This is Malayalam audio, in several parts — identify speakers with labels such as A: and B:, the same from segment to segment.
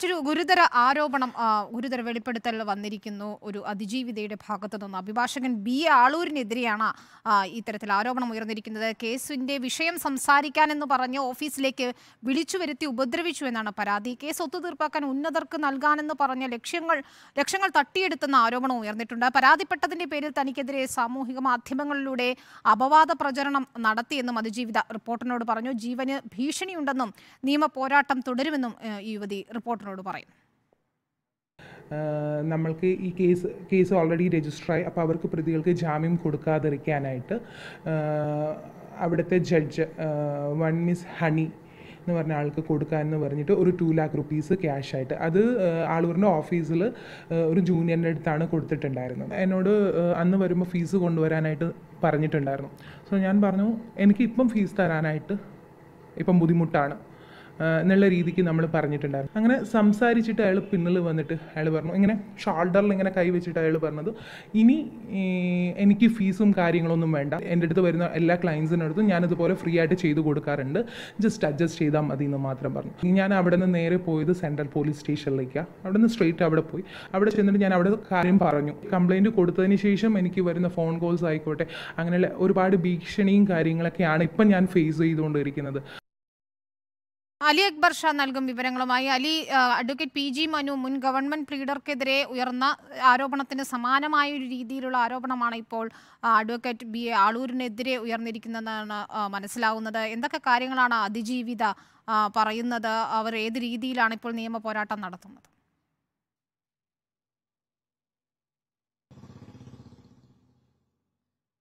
A: മറ്റൊരു ഗുരുതര ആരോപണം ഗുരുതര വെളിപ്പെടുത്തൽ വന്നിരിക്കുന്നു ഒരു അതിജീവിതയുടെ ഭാഗത്തു നിന്ന് അഭിഭാഷകൻ ബി ആളൂരിനെതിരെയാണ് ഇത്തരത്തിൽ ആരോപണം ഉയർന്നിരിക്കുന്നത് കേസിന്റെ വിഷയം സംസാരിക്കാനെന്ന് പറഞ്ഞ് ഓഫീസിലേക്ക് വിളിച്ചു വരുത്തി ഉപദ്രവിച്ചു എന്നാണ് പരാതി കേസ് ഒത്തുതീർപ്പാക്കാൻ ഉന്നതർക്ക് നൽകാനെന്ന് പറഞ്ഞ ലക്ഷ്യങ്ങൾ ലക്ഷ്യങ്ങൾ തട്ടിയെടുത്തെന്ന ആരോപണം ഉയർന്നിട്ടുണ്ട് പരാതിപ്പെട്ടതിന്റെ പേരിൽ തനിക്കെതിരെ സാമൂഹിക മാധ്യമങ്ങളിലൂടെ അപവാദ പ്രചരണം നടത്തിയെന്നും അതിജീവിത റിപ്പോർട്ടിനോട് പറഞ്ഞു ജീവന് ഭീഷണിയുണ്ടെന്നും നിയമ പോരാട്ടം തുടരുമെന്നും ഈ യുവതി റിപ്പോർട്ടറിനോട് റിപ്പോർട്ടറോട് പറയുന്നു
B: നമ്മൾക്ക് ഈ കേസ് കേസ് ഓൾറെഡി രജിസ്റ്ററായി അപ്പോൾ അവർക്ക് പ്രതികൾക്ക് ജാമ്യം കൊടുക്കാതിരിക്കാനായിട്ട് അവിടുത്തെ ജഡ്ജ് വൺ മിസ് ഹണി എന്ന് പറഞ്ഞ ആൾക്ക് കൊടുക്കാൻ എന്ന് പറഞ്ഞിട്ട് ഒരു ടു ലാക്ക് റുപ്പീസ് ക്യാഷ് ആയിട്ട് അത് ആളൂരിൻ്റെ ഓഫീസിൽ ഒരു ജൂനിയറിൻ്റെ അടുത്താണ് കൊടുത്തിട്ടുണ്ടായിരുന്നത് എന്നോട് അന്ന് വരുമ്പോൾ ഫീസ് കൊണ്ടുവരാനായിട്ട് പറഞ്ഞിട്ടുണ്ടായിരുന്നു സോ ഞാൻ പറഞ്ഞു എനിക്കിപ്പം ഫീസ് തരാനായിട്ട് ഇപ്പം ബുദ്ധിമുട്ടാണ് എന്നുള്ള രീതിക്ക് നമ്മൾ പറഞ്ഞിട്ടുണ്ടായിരുന്നു അങ്ങനെ സംസാരിച്ചിട്ട് അയാൾ പിന്നിൽ വന്നിട്ട് അയാൾ പറഞ്ഞു ഇങ്ങനെ ഷോൾഡറിൽ ഇങ്ങനെ കൈ വെച്ചിട്ട് അയാൾ പറഞ്ഞത് ഇനി എനിക്ക് ഫീസും കാര്യങ്ങളൊന്നും വേണ്ട എൻ്റെ അടുത്ത് വരുന്ന എല്ലാ ക്ലയൻസിൻ്റെ അടുത്തും ഞാനിതുപോലെ ഫ്രീ ആയിട്ട് ചെയ്തു കൊടുക്കാറുണ്ട് ജസ്റ്റ് അഡ്ജസ്റ്റ് ചെയ്താൽ മതി എന്ന് മാത്രം പറഞ്ഞു ഞാൻ അവിടെ നിന്ന് നേരെ പോയത് സെൻട്രൽ പോലീസ് സ്റ്റേഷനിലേക്കാണ് അവിടെ നിന്ന് സ്ട്രെയിറ്റ് അവിടെ പോയി അവിടെ ചെന്നിട്ട് ഞാൻ അവിടെ കാര്യം പറഞ്ഞു കംപ്ലയിൻറ്റ് കൊടുത്തതിന് ശേഷം എനിക്ക് വരുന്ന ഫോൺ കോൾസ് ആയിക്കോട്ടെ അങ്ങനെയുള്ള ഒരുപാട് ഭീഷണിയും കാര്യങ്ങളൊക്കെയാണ് ഇപ്പം ഞാൻ ഫേസ് ചെയ്തുകൊണ്ടിരിക്കുന്നത്
A: അലി അക്ബർ ഷാ നൽകും വിവരങ്ങളുമായി Ali advocate P G Manu മുൻ ഗവൺമെന്റ് ലീഡർക്കെതിരെ ഉയർന്ന ആരോപണത്തിന് സമാനമായ ഒരു രീതിയിലുള്ള ആരോപണമാണ് ഇപ്പോൾ അഡ്വക്കേറ്റ് ബി എ ആളൂരിനെതിരെ ഉയർന്നിരിക്കുന്നതെന്നാണ് മനസ്സിലാവുന്നത് എന്തൊക്കെ കാര്യങ്ങളാണ് അതിജീവിത പറയുന്നത് അവർ ഏത് രീതിയിലാണ് ഇപ്പോൾ നിയമ പോരാട്ടം നടത്തുന്നത്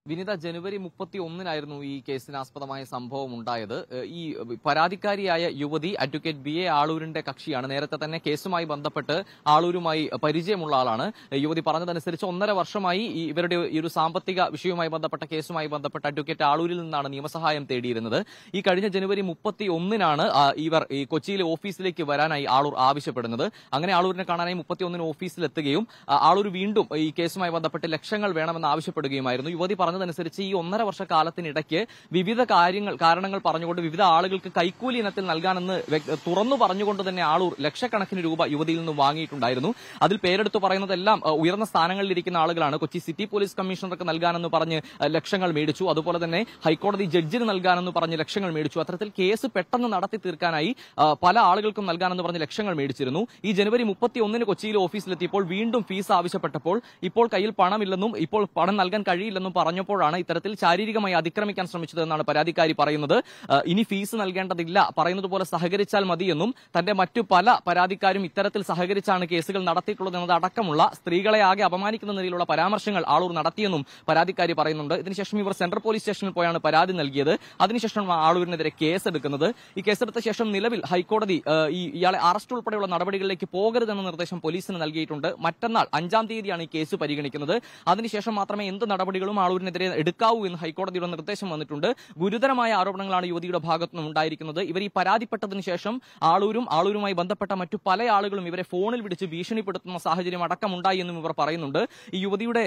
C: വിനിത ജനുവരി മുപ്പത്തി ഒന്നിനായിരുന്നു ഈ കേസിനാസ്പദമായ സംഭവം ഉണ്ടായത് ഈ പരാതിക്കാരിയായ യുവതി അഡ്വക്കേറ്റ് ബി എ ആളൂരിന്റെ കക്ഷിയാണ് നേരത്തെ തന്നെ കേസുമായി ബന്ധപ്പെട്ട് ആളൂരുമായി പരിചയമുള്ള ആളാണ് യുവതി പറഞ്ഞതനുസരിച്ച് ഒന്നര വർഷമായി ഇവരുടെ ഈ ഒരു സാമ്പത്തിക വിഷയവുമായി ബന്ധപ്പെട്ട കേസുമായി ബന്ധപ്പെട്ട് അഡ്വക്കേറ്റ് ആളൂരിൽ നിന്നാണ് നിയമസഹായം തേടിയിരുന്നത് ഈ കഴിഞ്ഞ ജനുവരി മുപ്പത്തി ഒന്നിനാണ് ഇവർ ഈ കൊച്ചിയിലെ ഓഫീസിലേക്ക് വരാനായി ആളൂർ ആവശ്യപ്പെടുന്നത് അങ്ങനെ ആളൂരിനെ കാണാനായി മുപ്പത്തി ഒന്നിന് ഓഫീസിലെത്തുകയും ആളൂർ വീണ്ടും ഈ കേസുമായി ബന്ധപ്പെട്ട് ലക്ഷങ്ങൾ വേണമെന്ന് ആവശ്യപ്പെടുകയുമായിരുന്നു യുവതി പറഞ്ഞു പറയുന്നതനുസരിച്ച് ഈ ഒന്നര വർഷ കാലത്തിനിടയ്ക്ക് വിവിധ കാര്യങ്ങൾ കാരണങ്ങൾ പറഞ്ഞുകൊണ്ട് വിവിധ ആളുകൾക്ക് കൈക്കൂലി ഇനത്തിൽ നൽകാനെന്ന് തുറന്നു പറഞ്ഞുകൊണ്ട് തന്നെ ആളൂർ ലക്ഷക്കണക്കിന് രൂപ യുവതിയിൽ നിന്ന് വാങ്ങിയിട്ടുണ്ടായിരുന്നു അതിൽ പേരെടുത്തു പറയുന്നതെല്ലാം ഉയർന്ന സ്ഥാനങ്ങളിലിരിക്കുന്ന ആളുകളാണ് കൊച്ചി സിറ്റി പോലീസ് കമ്മീഷണർക്ക് നൽകാനെന്ന് പറഞ്ഞ് ലക്ഷങ്ങൾ മേടിച്ചു അതുപോലെ തന്നെ ഹൈക്കോടതി ജഡ്ജിന് നൽകാനെന്ന് പറഞ്ഞ് ലക്ഷങ്ങൾ മേടിച്ചു അത്തരത്തിൽ കേസ് പെട്ടെന്ന് നടത്തി തീർക്കാനായി പല ആളുകൾക്കും നൽകാനെന്ന് പറഞ്ഞ് ലക്ഷങ്ങൾ മേടിച്ചിരുന്നു ഈ ജനുവരി മുപ്പത്തിയൊന്നിന് കൊച്ചിയിൽ ഓഫീസിലെത്തിയപ്പോൾ വീണ്ടും ഫീസ് ആവശ്യപ്പെട്ടപ്പോൾ ഇപ്പോൾ കയ്യിൽ പണമില്ലെന്നും ഇപ്പോൾ പണം നൽകാൻ കഴിയില്ലെന്നും പറഞ്ഞു കഴിഞ്ഞപ്പോഴാണ് ഇത്തരത്തിൽ ശാരീരികമായി അതിക്രമിക്കാൻ ശ്രമിച്ചതെന്നാണ് പരാതിക്കാരി പറയുന്നത് ഇനി ഫീസ് നൽകേണ്ടതില്ല പറയുന്നതുപോലെ സഹകരിച്ചാൽ മതിയെന്നും തന്റെ മറ്റു പല പരാതിക്കാരും ഇത്തരത്തിൽ സഹകരിച്ചാണ് കേസുകൾ നടത്തിയിട്ടുള്ളത് എന്നതടക്കമുള്ള സ്ത്രീകളെ ആകെ അപമാനിക്കുന്ന നിലയിലുള്ള പരാമർശങ്ങൾ ആളൂർ നടത്തിയെന്നും പരാതിക്കാരി പറയുന്നുണ്ട് ഇതിനുശേഷം ഇവർ സെൻട്രൽ പോലീസ് സ്റ്റേഷനിൽ പോയാണ് പരാതി നൽകിയത് അതിനുശേഷം ആളൂരിനെതിരെ കേസെടുക്കുന്നത് ഈ കേസെടുത്ത ശേഷം നിലവിൽ ഹൈക്കോടതി ഇയാളെ അറസ്റ്റ് ഉൾപ്പെടെയുള്ള നടപടികളിലേക്ക് പോകരുതെന്ന നിർദ്ദേശം പോലീസിന് നൽകിയിട്ടുണ്ട് മറ്റന്നാൾ അഞ്ചാം തീയതിയാണ് ഈ കേസ് പരിഗണിക്കുന്നത് അതിനുശേഷം മാത്രമേ എന്ത് നടപടികളും ആളൂരിനെതിരെ ഇവർക്കെതിരെ എടുക്കാവൂ എന്ന് ഹൈക്കോടതിയുടെ നിർദ്ദേശം വന്നിട്ടുണ്ട് ഗുരുതരമായ ആരോപണങ്ങളാണ് യുവതിയുടെ ഭാഗത്തുനിന്നും ഉണ്ടായിരിക്കുന്നത് ഇവർ ഈ പരാതിപ്പെട്ടതിന് ശേഷം ആളൂരും ആളൂരുമായി ബന്ധപ്പെട്ട മറ്റു പല ആളുകളും ഇവരെ ഫോണിൽ വിളിച്ച് ഭീഷണിപ്പെടുത്തുന്ന സാഹചര്യം അടക്കമുണ്ടായി എന്നും ഇവർ പറയുന്നുണ്ട് ഈ യുവതിയുടെ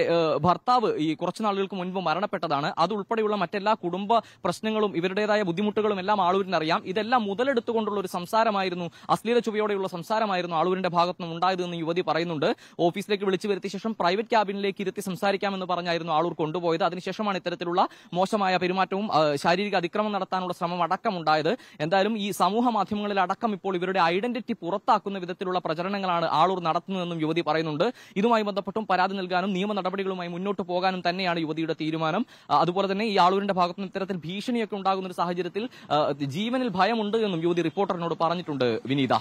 C: ഭർത്താവ് ഈ കുറച്ചു നാളുകൾക്ക് മുൻപ് മരണപ്പെട്ടതാണ് അതുൾപ്പെടെയുള്ള മറ്റെല്ലാ കുടുംബ പ്രശ്നങ്ങളും ഇവരുടേതായ ബുദ്ധിമുട്ടുകളും എല്ലാം ആളൂരിനറിയാം ഇതെല്ലാം മുതലെടുത്തുകൊണ്ടുള്ള ഒരു സംസാരമായിരുന്നു അശ്ലീല ചുവയോടെയുള്ള സംസാരമായിരുന്നു ആളൂരിന്റെ ഭാഗത്തുനിന്ന് ഉണ്ടായതെന്ന് യുവതി പറയുന്നുണ്ട് ഓഫീസിലേക്ക് വിളിച്ചു വരുത്തിയ ശേഷം പ്രൈവറ്റ് ക്യാബിനിലേക്ക് ഇരുത്തി സംസാരിക്കാമെന്ന് പറഞ്ഞായിരുന്നു ആളൂർ കൊണ്ടുപോയത് അതിനുശേഷമാണ് ഇത്തരത്തിലുള്ള മോശമായ പെരുമാറ്റവും ശാരീരിക അതിക്രമം നടത്താനുള്ള ശ്രമം അടക്കമുണ്ടായത് എന്തായാലും ഈ സമൂഹ മാധ്യമങ്ങളിൽ അടക്കം ഇപ്പോൾ ഇവരുടെ ഐഡന്റിറ്റി പുറത്താക്കുന്ന വിധത്തിലുള്ള പ്രചരണങ്ങളാണ് ആളൂർ നടത്തുന്നതെന്നും യുവതി പറയുന്നുണ്ട് ഇതുമായി ബന്ധപ്പെട്ടും പരാതി നൽകാനും നിയമ നടപടികളുമായി മുന്നോട്ട് പോകാനും തന്നെയാണ് യുവതിയുടെ തീരുമാനം അതുപോലെ തന്നെ ഈ ആളൂരിന്റെ ഭാഗത്തുനിന്ന് ഇത്തരത്തിൽ ഭീഷണിയൊക്കെ ഉണ്ടാകുന്ന ഒരു സാഹചര്യത്തിൽ ജീവനിൽ ഭയമുണ്ട് എന്നും യുവതി റിപ്പോർട്ടറിനോട് പറഞ്ഞിട്ടുണ്ട് വിനീത